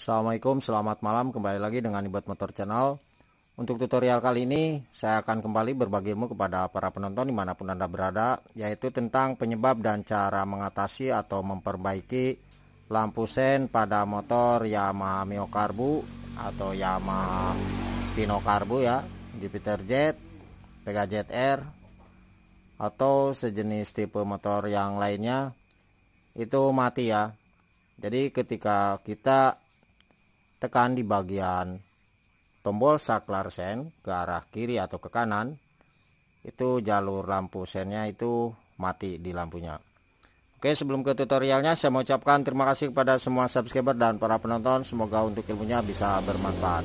Assalamualaikum, selamat malam kembali lagi dengan ibuat Motor Channel Untuk tutorial kali ini, saya akan kembali berbagi ilmu kepada para penonton dimanapun Anda berada Yaitu tentang penyebab dan cara mengatasi atau memperbaiki lampu sen pada motor Yamaha Mio karbu Atau Yamaha Pino karbu ya, Jupiter Jet, Vega Jet R Atau sejenis tipe motor yang lainnya Itu mati ya jadi ketika kita tekan di bagian tombol saklar sen ke arah kiri atau ke kanan itu jalur lampu senya itu mati di lampunya oke sebelum ke tutorialnya saya mau ucapkan terima kasih kepada semua subscriber dan para penonton semoga untuk ilmunya bisa bermanfaat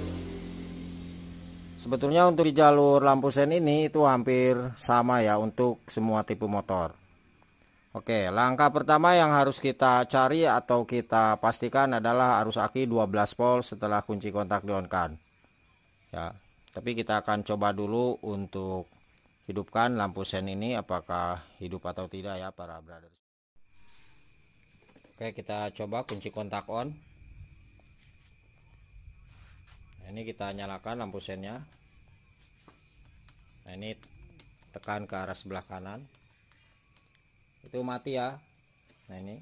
sebetulnya untuk di jalur lampu sen ini itu hampir sama ya untuk semua tipe motor Oke, langkah pertama yang harus kita cari atau kita pastikan adalah arus aki 12 volt setelah kunci kontak di on kan. Ya, tapi kita akan coba dulu untuk hidupkan lampu sen ini apakah hidup atau tidak ya para brothers. Oke, kita coba kunci kontak on. Nah, ini kita nyalakan lampu sennya. Nah, ini tekan ke arah sebelah kanan itu mati ya nah ini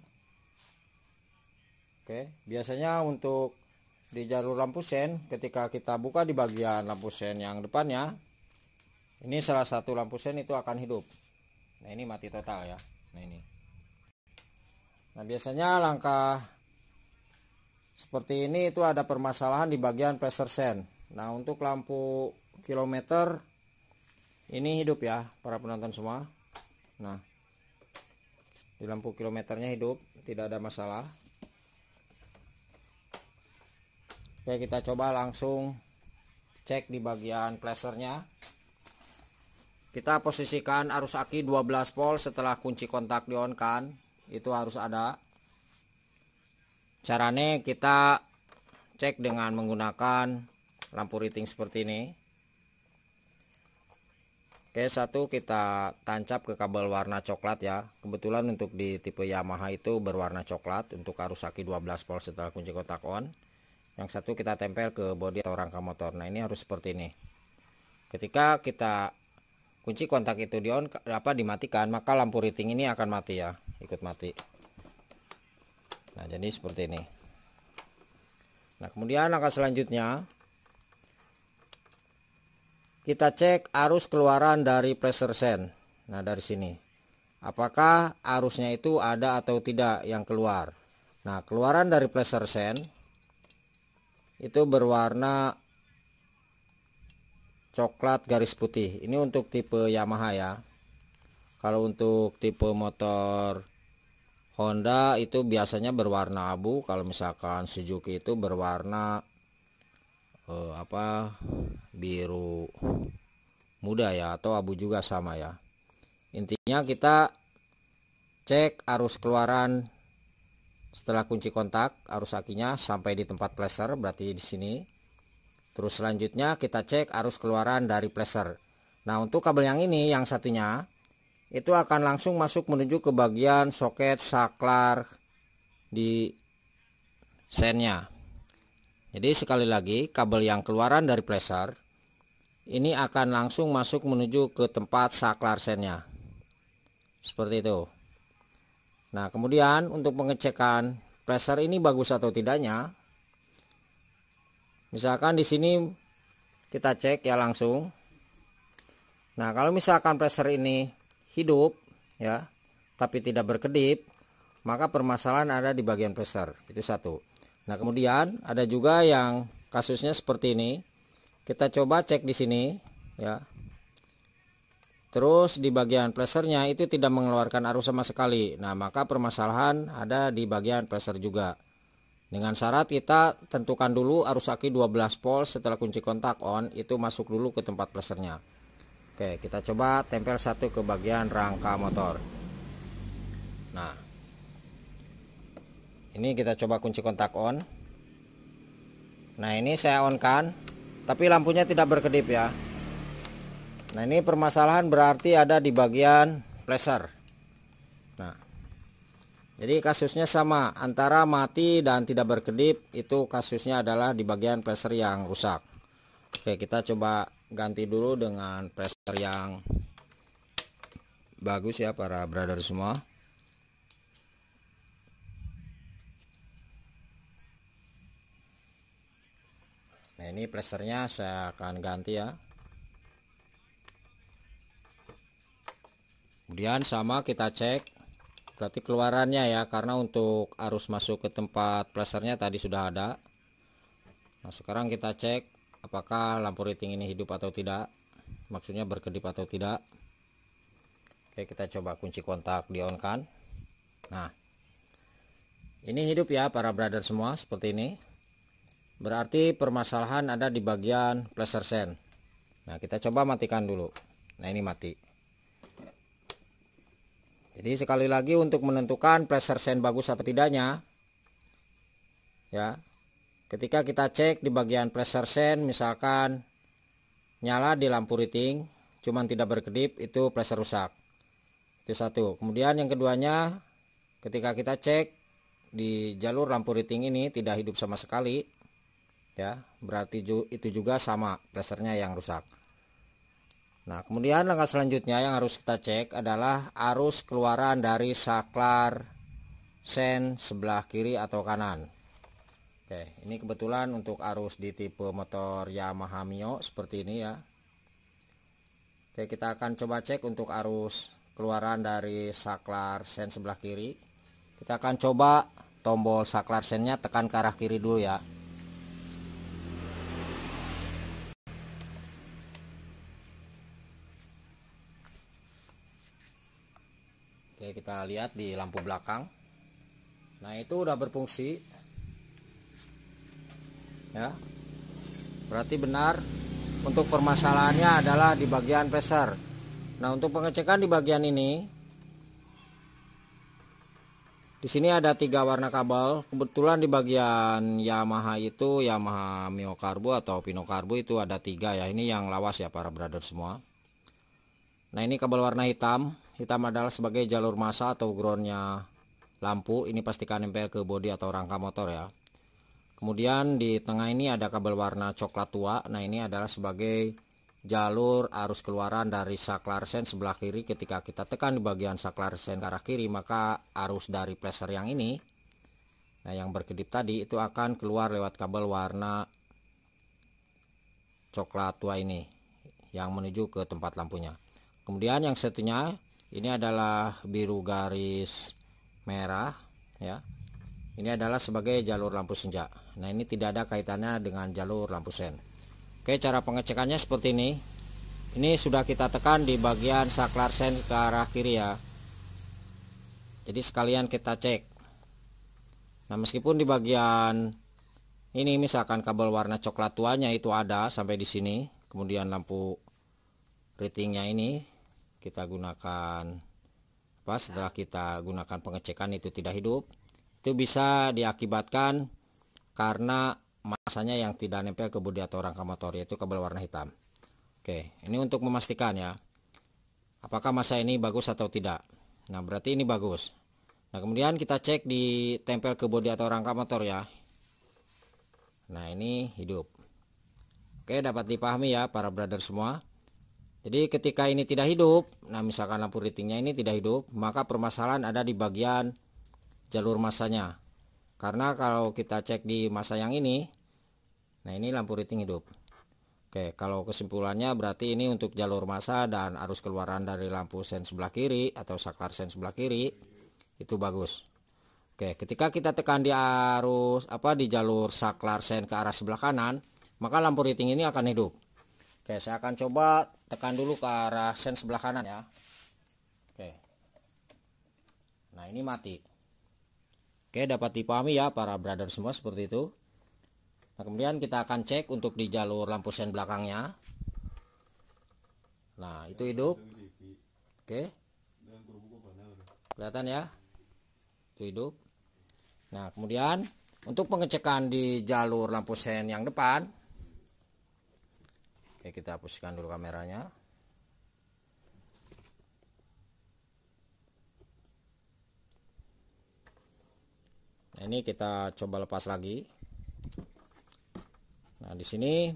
oke biasanya untuk di jalur lampu sen ketika kita buka di bagian lampu sen yang depannya ini salah satu lampu sen itu akan hidup nah ini mati total ya nah ini nah biasanya langkah seperti ini itu ada permasalahan di bagian pressure sen nah untuk lampu kilometer ini hidup ya para penonton semua nah di lampu kilometernya hidup tidak ada masalah oke kita coba langsung cek di bagian flashernya kita posisikan arus aki 12 volt setelah kunci kontak di on kan itu harus ada caranya kita cek dengan menggunakan lampu riting seperti ini Oke satu kita tancap ke kabel warna coklat ya kebetulan untuk di tipe Yamaha itu berwarna coklat untuk arus aki 12 volt setelah kunci kotak on yang satu kita tempel ke bodi atau rangka motor nah ini harus seperti ini ketika kita kunci kontak itu di on apa dimatikan maka lampu riting ini akan mati ya ikut mati nah jadi seperti ini nah kemudian langkah selanjutnya kita cek arus keluaran dari pressure sen nah dari sini apakah arusnya itu ada atau tidak yang keluar nah keluaran dari pressure sen itu berwarna coklat garis putih ini untuk tipe Yamaha ya kalau untuk tipe motor Honda itu biasanya berwarna abu kalau misalkan Suzuki itu berwarna eh, apa biru muda ya atau abu juga sama ya intinya kita cek arus keluaran setelah kunci kontak arus akinya sampai di tempat pleser berarti di sini terus selanjutnya kita cek arus keluaran dari pleser nah untuk kabel yang ini yang satunya itu akan langsung masuk menuju ke bagian soket saklar di sennya jadi sekali lagi kabel yang keluaran dari pleser ini akan langsung masuk menuju ke tempat saklar sennya. Seperti itu. Nah, kemudian untuk pengecekan pleser ini bagus atau tidaknya misalkan di sini kita cek ya langsung. Nah, kalau misalkan pleser ini hidup ya, tapi tidak berkedip, maka permasalahan ada di bagian pleser. Itu satu. Nah, kemudian ada juga yang kasusnya seperti ini. Kita coba cek di sini ya. Terus di bagian plesernya itu tidak mengeluarkan arus sama sekali. Nah, maka permasalahan ada di bagian pleser juga. Dengan syarat kita tentukan dulu arus aki 12 volt setelah kunci kontak on itu masuk dulu ke tempat plesernya. Oke, kita coba tempel satu ke bagian rangka motor. Nah, ini kita coba kunci kontak on nah ini saya on kan tapi lampunya tidak berkedip ya nah ini permasalahan berarti ada di bagian flasher nah jadi kasusnya sama antara mati dan tidak berkedip itu kasusnya adalah di bagian flasher yang rusak oke kita coba ganti dulu dengan flasher yang bagus ya para brother semua nah ini plesternya saya akan ganti ya kemudian sama kita cek berarti keluarannya ya karena untuk arus masuk ke tempat plesternya tadi sudah ada nah sekarang kita cek apakah lampu rating ini hidup atau tidak maksudnya berkedip atau tidak oke kita coba kunci kontak di on kan nah ini hidup ya para brother semua seperti ini Berarti permasalahan ada di bagian pressure sen. Nah, kita coba matikan dulu. Nah, ini mati. Jadi sekali lagi untuk menentukan pressure sen bagus atau tidaknya ya. Ketika kita cek di bagian pressure sen misalkan nyala di lampu riting cuman tidak berkedip itu pressure rusak. Itu satu. Kemudian yang keduanya ketika kita cek di jalur lampu riting ini tidak hidup sama sekali ya berarti ju itu juga sama presernya yang rusak nah kemudian langkah selanjutnya yang harus kita cek adalah arus keluaran dari saklar sen sebelah kiri atau kanan oke ini kebetulan untuk arus di tipe motor Yamaha Mio seperti ini ya oke kita akan coba cek untuk arus keluaran dari saklar sen sebelah kiri kita akan coba tombol saklar sennya tekan ke arah kiri dulu ya kita lihat di lampu belakang Nah itu udah berfungsi Ya Berarti benar Untuk permasalahannya adalah di bagian pressure Nah untuk pengecekan di bagian ini di sini ada tiga warna kabel. Kebetulan di bagian Yamaha itu Yamaha Mio Karbu atau Pino Karbu itu ada tiga ya. Ini yang lawas ya para brother semua. Nah ini kabel warna hitam hitam adalah sebagai jalur masa atau groundnya lampu ini pastikan nempel ke bodi atau rangka motor ya kemudian di tengah ini ada kabel warna coklat tua nah ini adalah sebagai jalur arus keluaran dari saklar sen sebelah kiri ketika kita tekan di bagian saklar sen ke arah kiri maka arus dari pleser yang ini nah yang berkedip tadi itu akan keluar lewat kabel warna coklat tua ini yang menuju ke tempat lampunya kemudian yang satunya ini adalah biru garis merah ya ini adalah sebagai jalur lampu senja nah ini tidak ada kaitannya dengan jalur lampu sen oke cara pengecekannya seperti ini ini sudah kita tekan di bagian saklar sen ke arah kiri ya jadi sekalian kita cek nah meskipun di bagian ini misalkan kabel warna coklat tuanya itu ada sampai di sini kemudian lampu ratingnya ini kita gunakan apa setelah kita gunakan pengecekan itu tidak hidup itu bisa diakibatkan karena masanya yang tidak nempel ke bodi atau rangka motor yaitu kabel warna hitam oke ini untuk memastikan ya apakah masa ini bagus atau tidak nah berarti ini bagus nah kemudian kita cek di tempel ke bodi atau rangka motor ya nah ini hidup oke dapat dipahami ya para brother semua jadi ketika ini tidak hidup, nah misalkan lampu ratingnya ini tidak hidup, maka permasalahan ada di bagian jalur masanya. Karena kalau kita cek di masa yang ini, nah ini lampu rating hidup. Oke, kalau kesimpulannya berarti ini untuk jalur masa dan arus keluaran dari lampu sen sebelah kiri atau saklar sen sebelah kiri itu bagus. Oke, ketika kita tekan di arus apa di jalur saklar sen ke arah sebelah kanan, maka lampu rating ini akan hidup. Oke, saya akan coba tekan dulu ke arah sen sebelah kanan ya oke nah ini mati oke dapat dipahami ya para brother semua seperti itu nah kemudian kita akan cek untuk di jalur lampu sen belakangnya nah itu hidup oke kelihatan ya itu hidup nah kemudian untuk pengecekan di jalur lampu sen yang depan kita hapuskan dulu kameranya nah, ini kita coba lepas lagi nah di sini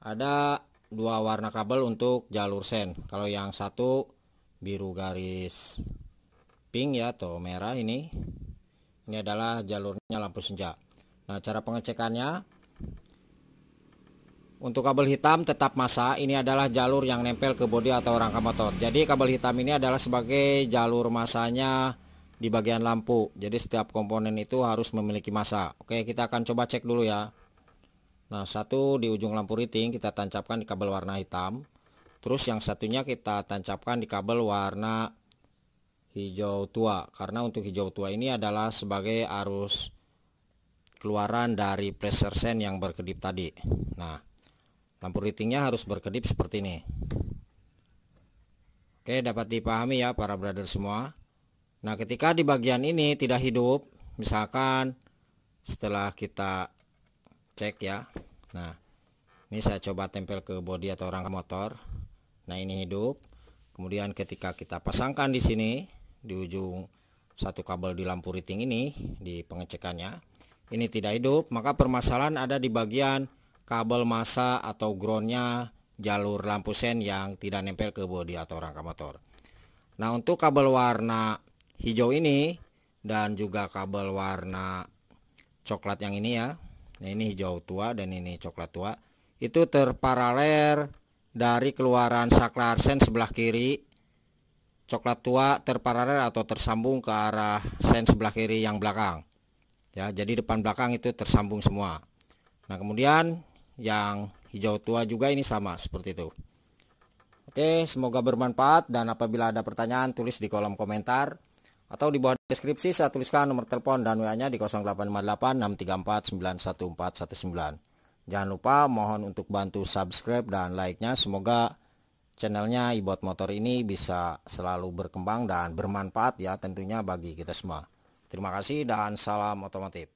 ada dua warna kabel untuk jalur sen kalau yang satu biru garis pink ya atau merah ini ini adalah jalurnya lampu senja nah cara pengecekannya untuk kabel hitam tetap masa, ini adalah jalur yang nempel ke bodi atau rangka motor. Jadi kabel hitam ini adalah sebagai jalur masanya di bagian lampu. Jadi setiap komponen itu harus memiliki masa. Oke, kita akan coba cek dulu ya. Nah, satu di ujung lampu riting kita tancapkan di kabel warna hitam. Terus yang satunya kita tancapkan di kabel warna hijau tua. Karena untuk hijau tua ini adalah sebagai arus keluaran dari pressure sen yang berkedip tadi. Nah, lampu ratingnya harus berkedip seperti ini Oke dapat dipahami ya para brother semua Nah ketika di bagian ini tidak hidup Misalkan setelah kita cek ya Nah ini saya coba tempel ke bodi atau rangka motor Nah ini hidup Kemudian ketika kita pasangkan di sini Di ujung satu kabel di lampu riting ini Di pengecekannya Ini tidak hidup Maka permasalahan ada di bagian kabel masa atau groundnya jalur lampu sen yang tidak nempel ke bodi atau rangka motor nah untuk kabel warna hijau ini dan juga kabel warna coklat yang ini ya nah ini hijau tua dan ini coklat tua itu terparalel dari keluaran saklar sen sebelah kiri coklat tua terparalel atau tersambung ke arah sen sebelah kiri yang belakang ya jadi depan belakang itu tersambung semua nah kemudian yang hijau tua juga ini sama seperti itu oke semoga bermanfaat dan apabila ada pertanyaan tulis di kolom komentar atau di bawah deskripsi saya tuliskan nomor telepon dan WA-nya di 0858-634-91419. Jangan lupa mohon untuk bantu subscribe dan like-nya. Semoga channelnya iBot Motor ini bisa selalu berkembang dan bermanfaat ya tentunya bagi kita semua. Terima kasih dan salam otomotif.